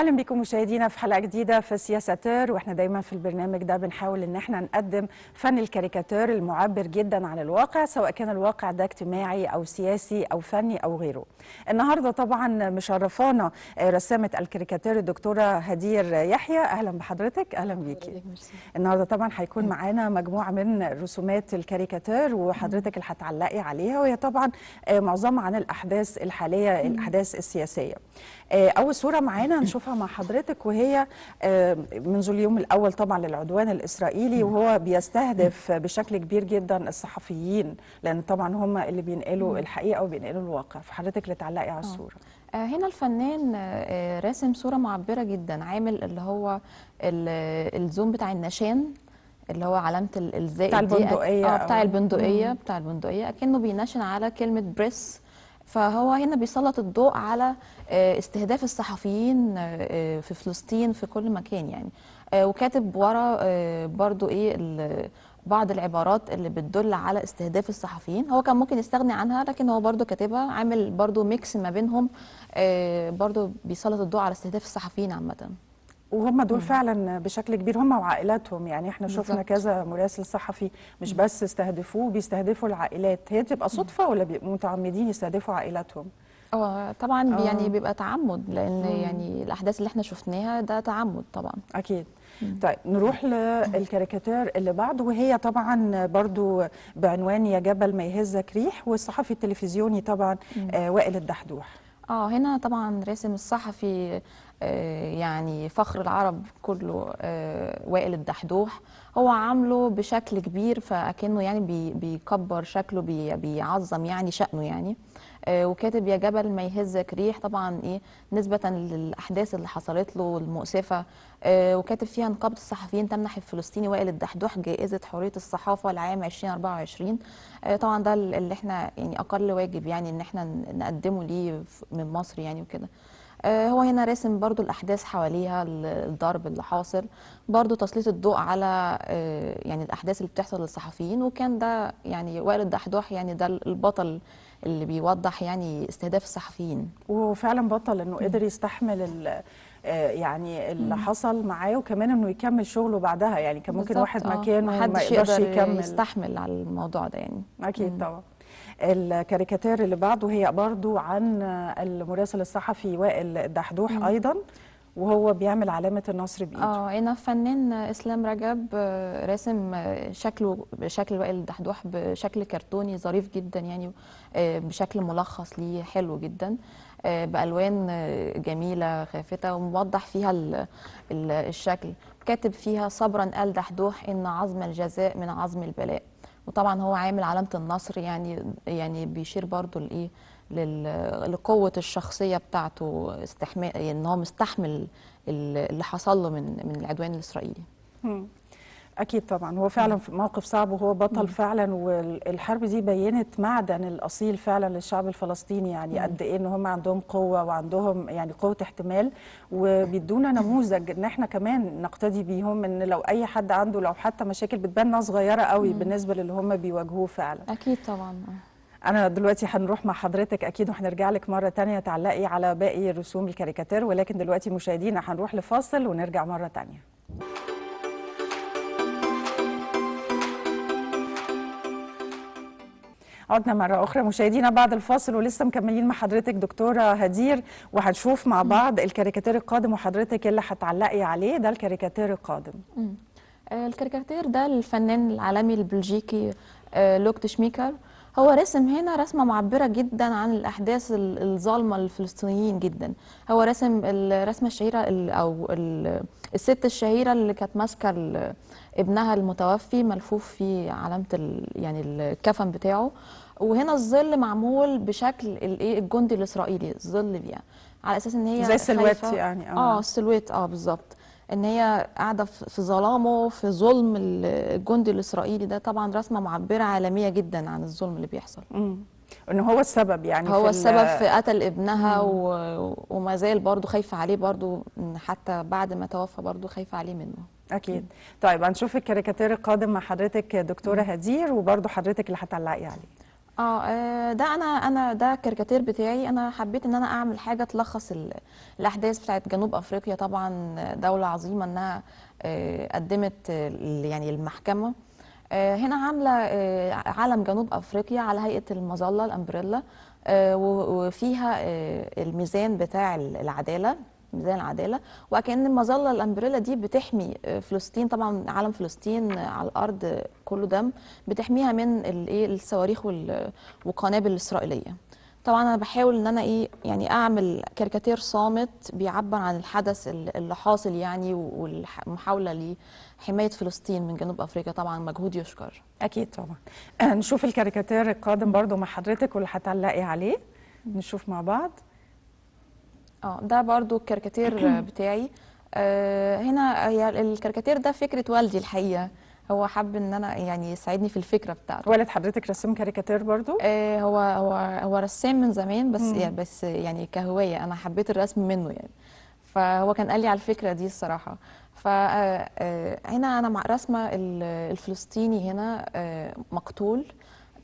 اهلا بكم مشاهدينا في حلقه جديده في سياساتير واحنا دايما في البرنامج ده بنحاول ان احنا نقدم فن الكاريكاتير المعبر جدا عن الواقع سواء كان الواقع ده اجتماعي او سياسي او فني او غيره. النهارده طبعا مشرفانا آه، رسامه الكاريكاتير الدكتوره هدير يحيى اهلا بحضرتك اهلا بيكي. النهارده طبعا هيكون معانا مجموعه من رسومات الكاريكاتير وحضرتك اللي هتعلقي عليها وهي طبعا آه، معظمها عن الاحداث الحاليه الاحداث السياسيه. آه، اول صوره معانا هنشوفها طرحها مع حضرتك وهي منذ اليوم الأول طبعا للعدوان الإسرائيلي وهو بيستهدف بشكل كبير جدا الصحفيين لأن طبعا هم اللي بينقلوا الحقيقة وبينقلوا الواقع فحضرتك اللي تعلقي على آه. الصورة آه، هنا الفنان آه، راسم صورة معبرة جدا عامل اللي هو الزوم بتاع النشان اللي هو علامه الزائد بتاع البندقيه اه بتاع البندقيه بتاع البندقيه كانه بينشن على كلمه بريس فهو هنا بيسلط الضوء على آه، استهداف الصحفيين آه، آه، في فلسطين في كل مكان يعني وكاتب ورا برضو ايه بعض العبارات اللي بتدل على استهداف الصحفيين هو كان ممكن يستغني عنها لكن هو برضو كاتبها عامل برضو ميكس ما بينهم برضو بيسلط الضوء على استهداف الصحفيين عامه وهم دول فعلا بشكل كبير هم وعائلاتهم يعني احنا شفنا كذا مراسل صحفي مش بس استهدفوه بيستهدفوا العائلات هي بتبقى صدفه ولا متعمدين يستهدفوا عائلاتهم اه طبعا أوه. يعني بيبقى تعمد لان مم. يعني الاحداث اللي احنا شفناها ده تعمد طبعا اكيد مم. طيب نروح للكاريكاتير اللي بعده وهي طبعا برضو بعنوان يا جبل ما يهزك ريح والصحفي التلفزيوني طبعا آه وائل الدحدوح اه هنا طبعا راسم الصحفي آه، يعني فخر العرب كله آه، وائل الدحدوح هو عامله بشكل كبير فاكنه يعني بيكبر شكله بيعظم يعني شأنه يعني آه، وكاتب يا جبل ما يهزك ريح طبعا ايه نسبة للأحداث اللي حصلت له المؤسفة وكاتب فيها نقابة الصحفيين تمنح الفلسطيني وائل الدحدوح جائزة حرية الصحافة لعام 2024 طبعا ده اللي احنا يعني أقل واجب يعني إن احنا نقدمه ليه من مصر يعني وكده آه، هو هنا راسم برضو الأحداث حواليها الضرب اللي حاصل برضو تسليط الضوء على آه، يعني الأحداث اللي بتحصل للصحفيين وكان ده يعني وائل الدحدوح يعني ده البطل اللي بيوضح يعني استهداف الصحفيين وفعلا بطل انه قدر يستحمل ال آه، يعني اللي مم. حصل معاه وكمان انه يكمل شغله بعدها يعني كان ممكن واحد مكانه ما يقدرش يكمل يستحمل على الموضوع ده يعني اكيد طبعا الكاريكاتير اللي بعده هي برضو عن المراسل الصحفي وائل الدحدوح مم. أيضا وهو بيعمل علامة النصر بإيده اه هنا فنان إسلام رجب راسم شكله شكل وائل الدحدوح بشكل كرتوني ظريف جدا يعني آه، بشكل ملخص ليه حلو جدا آه، بألوان جميلة خافتة وموضح فيها الشكل كاتب فيها صبرا قال دحدوح إن عظم الجزاء من عظم البلاء وطبعا هو عامل علامه النصر يعني يعني بيشير برضو لايه لقوه الشخصيه بتاعته استحمال ان هو مستحمل اللي حصل له من من العدوان الاسرائيلي اكيد طبعا هو فعلا في موقف صعب وهو بطل مم. فعلا والحرب دي بينت معدن الاصيل فعلا للشعب الفلسطيني يعني قد ايه ان هم عندهم قوه وعندهم يعني قوه احتمال وبيدونا نموذج ان احنا كمان نقتدي بيهم ان لو اي حد عنده لو حتى مشاكل بتبان صغيره قوي مم. بالنسبه للي هم بيواجهوه فعلا اكيد طبعا أنا دلوقتي هنروح مع حضرتك أكيد وهنرجع لك مرة تانية تعلقي على باقي رسوم الكاريكاتير ولكن دلوقتي مشاهدينا هنروح لفاصل ونرجع مرة تانية. عدنا مرة أخرى مشاهدينا بعد الفاصل ولسه مكملين مع حضرتك دكتورة هدير وهنشوف مع بعض الكاريكاتير القادم وحضرتك اللي هتعلقي عليه ده الكاريكاتير القادم آه، الكاريكاتير ده الفنان العالمي البلجيكي آه، لوك تشميكر هو رسم هنا رسمه معبره جدا عن الاحداث الظالمه للفلسطينيين جدا هو رسم الرسمه الشهيره او الست الشهيره اللي كانت ماسكه ابنها المتوفي ملفوف في علامه يعني الكفن بتاعه وهنا الظل معمول بشكل الايه الجندي الاسرائيلي الظل بيها على اساس ان هي زي السلويت يعني اه, آه، السلويت اه بالظبط ان هي قاعده في ظلامه في ظلم الجندي الاسرائيلي ده طبعا رسمه معبره عالميه جدا عن الظلم اللي بيحصل ان هو السبب يعني هو في السبب في قتل ابنها و... وما زال برضه خايفه عليه برضه حتى بعد ما توفى برضه خايفه عليه منه اكيد طيب هنشوف الكاريكاتير القادم مع حضرتك دكتوره هدير وبرضه حضرتك اللي هتعلقي عليه آه،, اه ده انا انا ده الكاريكاتير بتاعي انا حبيت ان انا اعمل حاجه تلخص الاحداث بتاعت جنوب افريقيا طبعا دوله عظيمه انها آه، قدمت يعني المحكمه آه، هنا عامله علم جنوب افريقيا على هيئه المظله الامبريلا وفيها الميزان بتاع العداله ميزان العداله وكان المظله الامبريلا دي بتحمي آه، فلسطين طبعا علم فلسطين آه، على الارض آه، كله دم بتحميها من الايه الصواريخ والقنابل الاسرائيليه طبعا انا بحاول ان انا ايه يعني اعمل كاريكاتير صامت بيعبر عن الحدث اللي حاصل يعني والمحاوله لحمايه فلسطين من جنوب افريقيا طبعا مجهود يشكر اكيد طبعا نشوف الكاريكاتير القادم برضو مع حضرتك واللي هتعلقي عليه نشوف مع بعض اه ده برضو الكاريكاتير بتاعي آه هنا هي الكاريكاتير ده فكره والدي الحقيقه هو حب ان انا يعني يساعدني في الفكره بتاعته والد حضرتك رسام كاريكاتير برضو آه هو هو هو رسام من زمان بس يعني بس يعني كهوايه انا حبيت الرسم منه يعني فهو كان قال لي على الفكره دي الصراحه فهنا آه، آه، انا رسمه الفلسطيني هنا آه، مقتول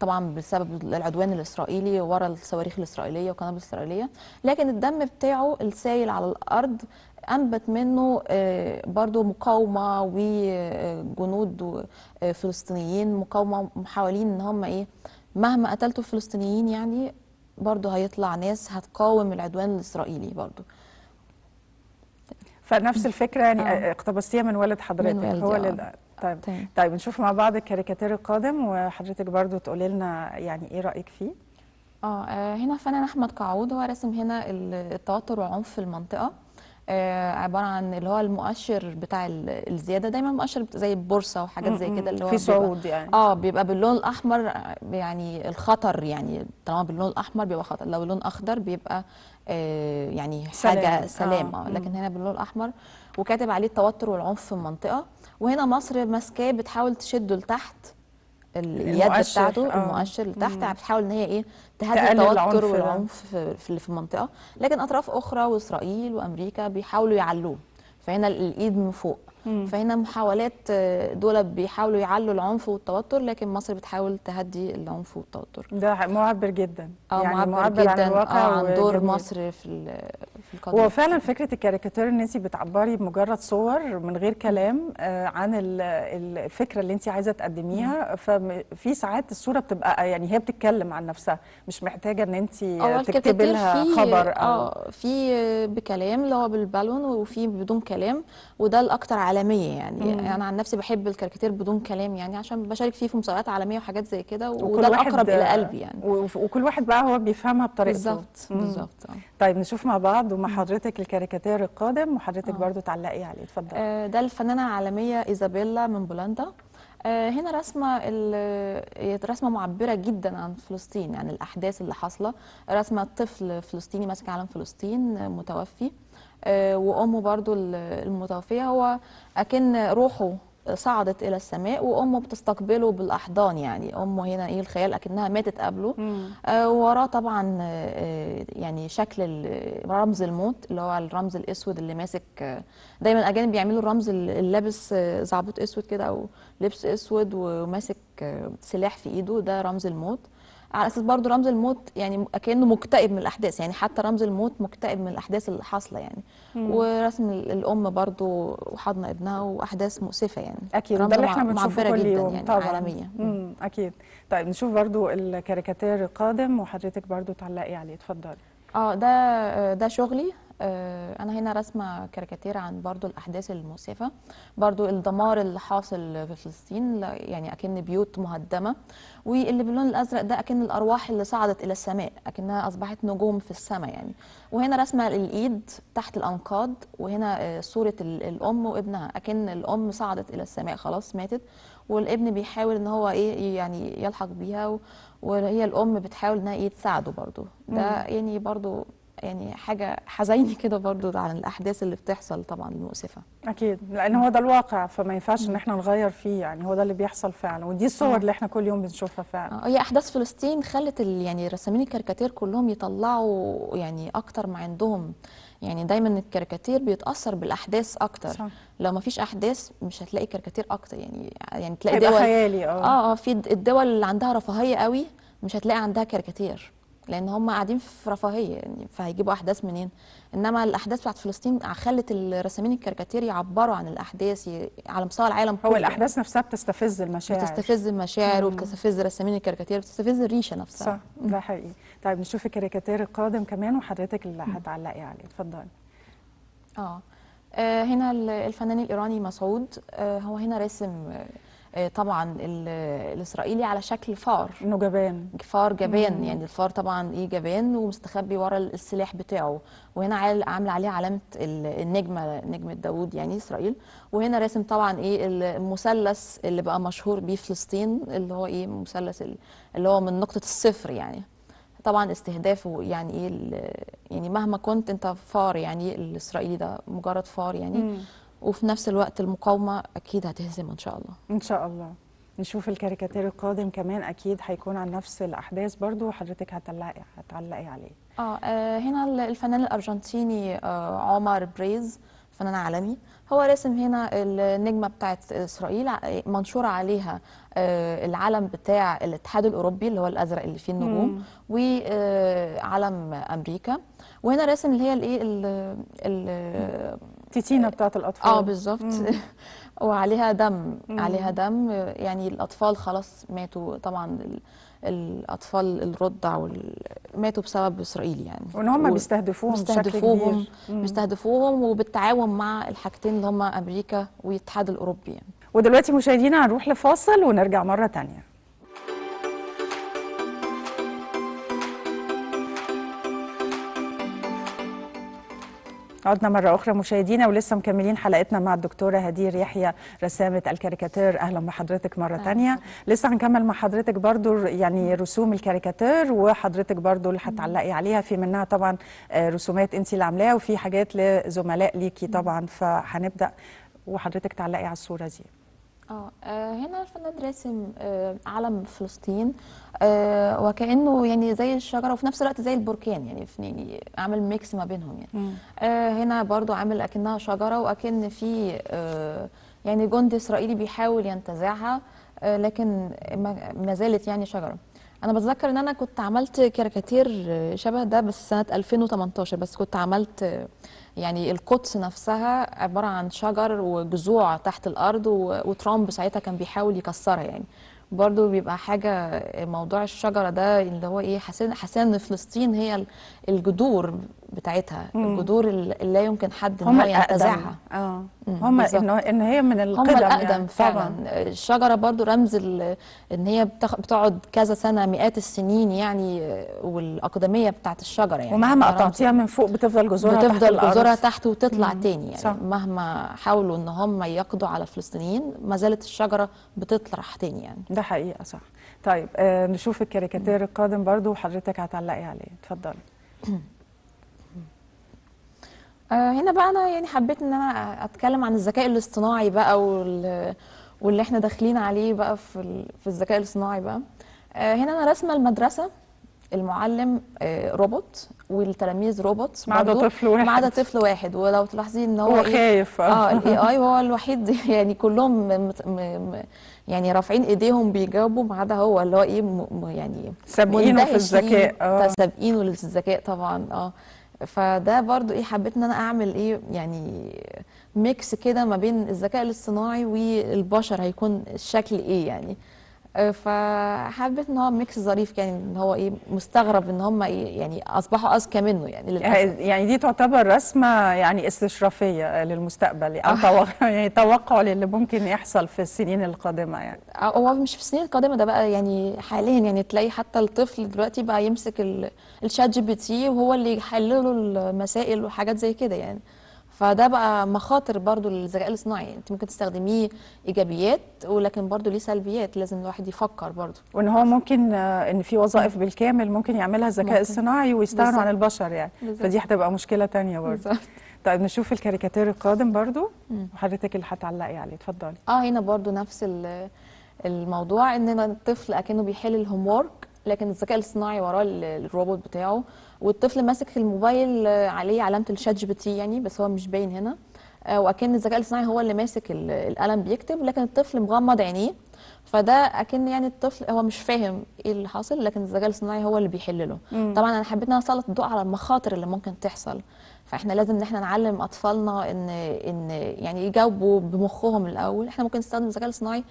طبعا بسبب العدوان الاسرائيلي ورا الصواريخ الاسرائيليه والقنابل الاسرائيليه لكن الدم بتاعه السايل على الارض انبت منه آه، برضو مقاومه وجنود آه، فلسطينيين مقاومه محاولين ان هم ايه مهما قتلتوا الفلسطينيين يعني برضو هيطلع ناس هتقاوم العدوان الاسرائيلي برضو فنفس الفكره يعني آه. اقتبستيها من والد حضرتك من هو طيب طيب, طيب نشوف مع بعض الكاريكاتير القادم وحضرتك برضو تقولي لنا يعني ايه رايك فيه اه, آه، هنا فنان احمد قعود هو رسم هنا التوتر وعنف المنطقه آه عباره عن اللي هو المؤشر بتاع الزياده دايما مؤشر زي البورصه وحاجات زي كده اللي هو في صعود يعني اه بيبقى باللون الاحمر يعني الخطر يعني طالما باللون الاحمر بيبقى خطر لو لون اخضر بيبقى آه يعني حاجه سلام, سلام. آه. آه، لكن هنا باللون الاحمر وكاتب عليه التوتر والعنف في المنطقه وهنا مصر ماسكاه بتحاول تشده لتحت اليد بتاعته آه. المؤشر لتحت بتحاول ان هي ايه تهدي التوتر اه. والعنف في, في المنطقه لكن اطراف اخرى واسرائيل وامريكا بيحاولوا يعلوه فهنا الايد من فوق مم. فهنا محاولات آه، دول بيحاولوا يعلوا العنف والتوتر لكن مصر بتحاول تهدي العنف والتوتر ده معبر جدا اه يعني معبر, معبر جدا عن, الواقع آه عن دور جميل. مصر في في القضيه هو فعلا فكره الكاريكاتير ان انت بتعبري بمجرد صور من غير كلام آه، عن الفكره اللي انت عايزه تقدميها ففي ساعات الصوره بتبقى آه، يعني هي بتتكلم عن نفسها مش محتاجه ان انت آه، تكتبي لها خبر اه في بكلام اللي هو بالبالون وفي بدون كلام وده الاكثر عالميه يعني انا يعني عن نفسي بحب الكاريكاتير بدون كلام يعني عشان بشارك فيه في مسابقات عالميه وحاجات زي كده وده الاقرب الى قلبي يعني وكل واحد بقى هو بيفهمها بطريقته بالظبط بالظبط طيب نشوف مع بعض مع حضرتك الكاريكاتير القادم وحضرتك آه. برضو تعلقي عليه اتفضلي آه ده الفنانه العالميه ايزابيلا من بولندا آه هنا رسمه رسمه معبره جدا عن فلسطين يعني الاحداث اللي حاصله رسمه طفل فلسطيني ماسك علم فلسطين متوفي آه، وامه برضو المتوفيه هو اكن روحه صعدت الى السماء وامه بتستقبله بالاحضان يعني امه هنا ايه الخيال اكنها ماتت قبله آه وراه طبعا آه يعني شكل رمز الموت اللي هو الرمز الاسود اللي ماسك آه دايما الاجانب بيعملوا الرمز اللابس لابس آه، زعبوط اسود كده او لبس اسود وماسك آه سلاح في ايده ده رمز الموت على اساس برضو رمز الموت يعني كانه مكتئب من الاحداث يعني حتى رمز الموت مكتئب من الاحداث اللي حاصله يعني مم. ورسم الام برضو وحضن ابنها واحداث مؤسفه يعني اكيد ده اللي احنا بنشوفه كل يوم يعني طبعا عالمية. اكيد طيب نشوف برضو الكاريكاتير القادم وحضرتك برضو تعلقي عليه اتفضلي اه ده ده شغلي آه، انا هنا رسمه كاريكاتير عن برضو الاحداث المؤسفه برضو الدمار اللي حاصل في فلسطين يعني اكن بيوت مهدمه واللي باللون الازرق ده اكن الارواح اللي صعدت الى السماء اكنها اصبحت نجوم في السماء يعني وهنا رسمه الايد تحت الانقاض وهنا آه، صوره الام وابنها اكن الام صعدت الى السماء خلاص ماتت والابن بيحاول ان هو ايه يعني يلحق بيها وهي الام بتحاول انها ايه تساعده برضو ده يعني برضو يعني حاجه حزيني كده برضو عن الاحداث اللي بتحصل طبعا المؤسفه اكيد لان هو ده الواقع فما ينفعش ان احنا نغير فيه يعني هو ده اللي بيحصل فعلا ودي الصور اللي احنا كل يوم بنشوفها فعلا آه، هي احداث فلسطين خلت يعني رسامين الكاريكاتير كلهم يطلعوا يعني اكتر ما عندهم يعني دايما الكاريكاتير بيتاثر بالاحداث اكتر صح. لو ما فيش احداث مش هتلاقي كاريكاتير اكتر يعني يعني تلاقي دول خيالي اه اه, آه، في الدول اللي عندها رفاهيه قوي مش هتلاقي عندها كاريكاتير لان هم قاعدين في رفاهيه يعني فهيجيبوا احداث منين انما الاحداث بتاعت فلسطين خلت الرسامين الكاريكاتير يعبروا عن الاحداث على مستوى العالم كله هو الاحداث نفسها بتستفز المشاعر بتستفز المشاعر وبتستفز رسامين الكاريكاتير بتستفز الريشه نفسها صح ده حقيقي طيب نشوف الكاريكاتير القادم كمان وحضرتك اللي هتعلقي عليه اتفضلي اه, آه، هنا الفنان الايراني مسعود آه، هو هنا راسم آه، طبعا الاسرائيلي على شكل فار انه جبان فار جبان يعني الفار طبعا ايه جبان ومستخبي ورا السلاح بتاعه وهنا عامل عليه علامه النجمه نجمه داوود يعني اسرائيل وهنا راسم طبعا ايه المثلث اللي بقى مشهور بيه فلسطين اللي هو ايه مثلث اللي هو من نقطه الصفر يعني طبعا استهدافه يعني ايه يعني مهما كنت انت فار يعني الاسرائيلي ده مجرد فار يعني مم. وفي نفس الوقت المقاومه اكيد هتهزم ان شاء الله ان شاء الله نشوف الكاريكاتير القادم كمان اكيد هيكون عن نفس الاحداث برضو وحضرتك هتعلقي هتعلقي عليه اه, آه، هنا الفنان الارجنتيني آه عمر بريز فنان عالمي هو راسم هنا النجمه بتاعت اسرائيل منشور عليها آه، العلم بتاع الاتحاد الاوروبي اللي هو الازرق اللي فيه النجوم وعلم آه، امريكا وهنا راسم اللي هي الايه التيتينه آه، بتاعه الاطفال اه بالظبط وعليها دم مم. عليها دم يعني الاطفال خلاص ماتوا طبعا الاطفال الرضع وال... ماتوا بسبب اسرائيل يعني وان هم و... بيستهدفوهم بيستهدفوهم بيستهدفوهم وبالتعاون مع الحاجتين اللي هم امريكا والاتحاد الاوروبي يعني. ودلوقتي مشاهدينا هنروح لفاصل ونرجع مره ثانيه عدنا مرة أخرى مشاهدينا ولسه مكملين حلقتنا مع الدكتورة هدير يحيى رسامة الكاريكاتير أهلا بحضرتك مرة تانية لسه هنكمل مع حضرتك برضو يعني رسوم الكاريكاتير وحضرتك برضو اللي هتعلقي عليها في منها طبعا آه، رسومات أنت اللي عاملاها وفي حاجات لزملاء ليكي طبعا فهنبدأ وحضرتك تعلقي على الصورة دي آه،, اه هنا الفنان راسم آه، علم فلسطين آه، وكانه يعني زي الشجره وفي نفس الوقت زي البركان يعني يعني عامل ميكس ما بينهم يعني هنا برضو عامل اكنها شجره واكن في يعني جند اسرائيلي بيحاول ينتزعها لكن ما زالت يعني شجره انا بتذكر ان انا كنت عملت كاريكاتير شبه ده بس سنه 2018 بس كنت عملت يعني القدس نفسها عباره عن شجر وجذوع تحت الارض وترامب ساعتها كان بيحاول يكسرها يعني برضو بيبقى حاجه موضوع الشجره ده اللي هو ايه حسين حسين ان فلسطين هي الجذور بتاعتها الجذور اللي لا يمكن حد ان هو ينتزعها اه هم ان هي من القدم هم الاقدم يعني. فعلا الشجره برضو رمز ان هي بتقعد كذا سنه مئات السنين يعني آه، والاقدميه بتاعت الشجره يعني ومهما قطعتيها من فوق بتفضل جذورها بتفضل تحت بتفضل جذورها تحت وتطلع مم. تاني يعني صح. مهما حاولوا ان هم يقضوا على فلسطينيين ما زالت الشجره بتطلع تاني يعني ده حقيقه صح طيب آه نشوف الكاريكاتير القادم برضو وحضرتك هتعلقي عليه اتفضلي آه، هنا بقى انا يعني حبيت ان انا اتكلم عن الذكاء الاصطناعي بقى وال... واللي احنا داخلين عليه بقى في ال... في الذكاء الاصطناعي بقى آه، هنا انا راسمه المدرسه المعلم آه، روبوت والتلاميذ روبوت ما عدا طفل واحد ما عدا طفل واحد ولو تلاحظي ان هو, هو إيه، خايف اه الاي اي هو الوحيد يعني كلهم يعني رافعين ايديهم بيجاوبوا ما عدا هو اللي هو ايه يعني سابقينه في الذكاء اه سابقينه للذكاء طبعا اه فده برضو ايه حبيت ان انا اعمل ايه يعني ميكس كده ما بين الذكاء الاصطناعي والبشر هيكون الشكل ايه يعني آه، فحبيت ان هو ميكس ظريف يعني ان هو ايه مستغرب ان هم إيه يعني اصبحوا اذكى منه يعني, يعني للأسف. يعني دي تعتبر رسمه يعني استشرافيه آه، للمستقبل او آه. توقع يعني توقع للي ممكن يحصل في السنين القادمه يعني هو مش في السنين القادمه ده بقى يعني حاليا يعني تلاقي حتى الطفل دلوقتي بقى يمسك الشات جي بي تي وهو اللي يحل له المسائل وحاجات زي كده يعني فده بقى مخاطر برضو للذكاء الاصطناعي انت ممكن تستخدميه ايجابيات ولكن برضو ليه سلبيات لازم الواحد يفكر برضو وان هو ممكن آه، ان في وظائف بالكامل ممكن يعملها الذكاء الصناعي ويستغنوا عن البشر يعني بالزبط. فدي هتبقى مشكله ثانيه برضو بالزبط. طيب نشوف الكاريكاتير القادم برضو وحضرتك اللي هتعلقي عليه اتفضلي اه هنا برضو نفس الموضوع ان الطفل اكنه بيحل الهوم لكن الذكاء الاصطناعي وراه الروبوت بتاعه والطفل ماسك الموبايل آه، عليه علامه الشات جي بي تي يعني بس هو مش باين هنا آه، واكن الذكاء الاصطناعي هو اللي ماسك القلم بيكتب لكن الطفل مغمض عينيه فده اكن يعني الطفل هو مش فاهم ايه اللي حاصل لكن الذكاء الاصطناعي هو اللي بيحل له مم. طبعا انا حبيت ان انا اسلط الضوء على المخاطر اللي ممكن تحصل فاحنا لازم ان احنا نعلم اطفالنا ان ان يعني يجاوبوا بمخهم الاول احنا ممكن نستخدم الذكاء الاصطناعي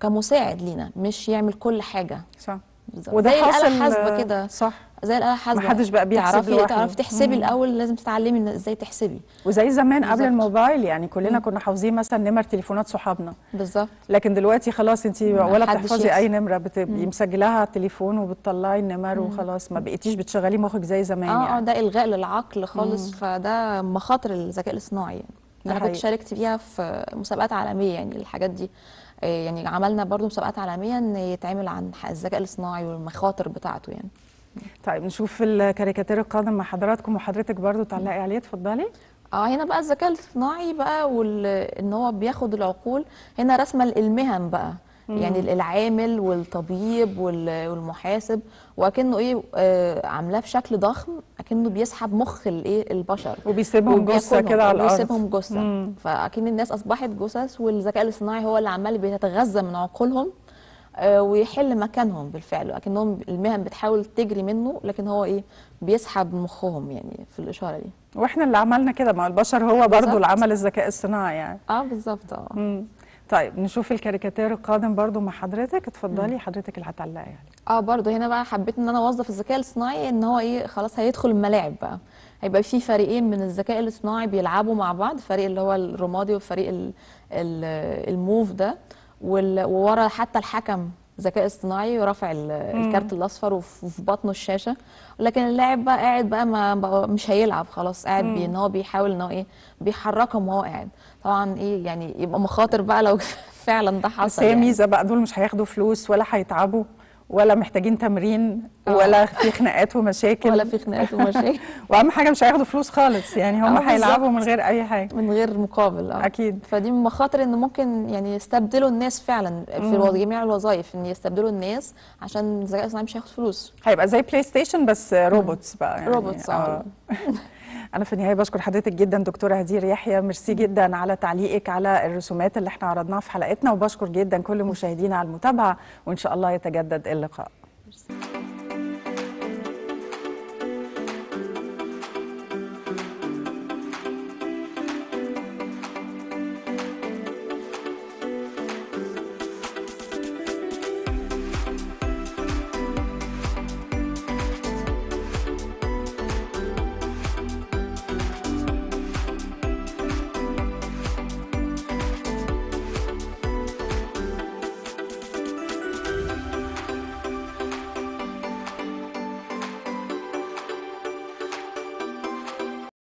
كمساعد لينا مش يعمل كل حاجه صح بالظبط وده زي حصل الاله الحاسبه كده صح زي الاله الحاسبه محدش بقى بيعرف تعرفي تعرفي تحسبي الاول لازم تتعلمي ازاي تحسبي وزي زمان بالزبط. قبل الموبايل يعني كلنا كنا حافظين مثلا نمر تليفونات صحابنا بالظبط لكن دلوقتي خلاص انت ولا بتحفظي اي نمره بتبقي مسجلاها على التليفون وبتطلعي النمر وخلاص ما بقيتيش بتشغلي مخك زي زمان اه, آه، يعني. اه ده الغاء للعقل خالص مم. فده مخاطر الذكاء الاصطناعي يعني. انا كنت شاركت بيها في مسابقات عالميه يعني الحاجات دي آه، يعني عملنا برضو مسابقات عالميه ان يتعمل عن الذكاء الاصطناعي والمخاطر بتاعته يعني طيب نشوف الكاريكاتير القادم مع حضراتكم وحضرتك برضو تعلقي عليه اتفضلي اه هنا بقى الذكاء الاصطناعي بقى وان هو بياخد العقول هنا رسمه المهن بقى يعني العامل والطبيب والمحاسب واكنه ايه آه، عاملاه في شكل ضخم اكنه بيسحب مخ الايه البشر وبيسيبهم جثه كده على الارض وبيسيبهم جثه فاكن الناس اصبحت جثث والذكاء الاصطناعي هو اللي عمال بيتغذى من عقولهم آه، ويحل مكانهم بالفعل لكنهم المهن بتحاول تجري منه لكن هو ايه بيسحب مخهم يعني في الاشاره دي واحنا اللي عملنا كده مع البشر هو برضه اللي عمل الذكاء الصناعي يعني اه بالظبط اه طيب نشوف الكاريكاتير القادم برضو مع حضرتك اتفضلي حضرتك اللي هتعلقي يعني. اه برضو هنا بقى حبيت ان انا اوظف الذكاء الصناعي ان هو ايه خلاص هيدخل الملاعب بقى هيبقى في فريقين من الذكاء الاصطناعي بيلعبوا مع بعض فريق اللي هو الرمادي وفريق الموف ده وورا حتى الحكم ذكاء اصطناعي ورافع الكارت الاصفر وفي بطنه الشاشه لكن اللاعب بقى قاعد بقى ما بقى مش هيلعب خلاص قاعد بي ان هو بيحاول ان هو ايه بيحركهم وهو قاعد طبعا ايه يعني يبقى مخاطر بقى لو فعلا ده حصل بس هي يعني. ميزه بقى دول مش هياخدوا فلوس ولا هيتعبوا ولا محتاجين تمرين آه. ولا في خناقات ومشاكل ولا في خناقات ومشاكل واهم حاجه مش هياخدوا فلوس خالص يعني هم آه، هيلعبوا من غير اي حاجه من غير مقابل اه اكيد فدي من مخاطر ان ممكن يعني يستبدلوا الناس فعلا في جميع الوظائف ان يستبدلوا الناس عشان الذكاء الاصطناعي مش هياخد فلوس هيبقى زي بلاي ستيشن بس روبوتس بقى يعني روبوتس اه, آه. انا في النهايه بشكر حضرتك جدا دكتوره هدير يحيى ميرسي جدا على تعليقك على الرسومات اللي احنا عرضناها في حلقتنا وبشكر جدا كل مشاهدينا على المتابعه وان شاء الله يتجدد اللقاء